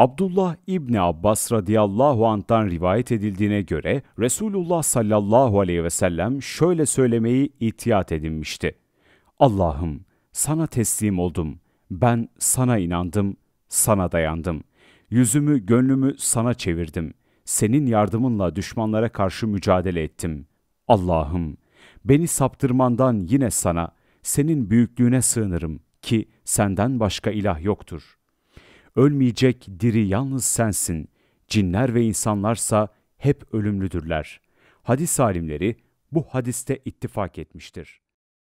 Abdullah İbni Abbas radıyallahu anh'tan rivayet edildiğine göre Resulullah sallallahu aleyhi ve sellem şöyle söylemeyi ihtiyat edinmişti. Allah'ım sana teslim oldum, ben sana inandım, sana dayandım. Yüzümü, gönlümü sana çevirdim. Senin yardımınla düşmanlara karşı mücadele ettim. Allah'ım beni saptırmandan yine sana, senin büyüklüğüne sığınırım ki senden başka ilah yoktur.'' Ölmeyecek diri yalnız sensin. Cinler ve insanlarsa hep ölümlüdürler. Hadis alimleri bu hadiste ittifak etmiştir.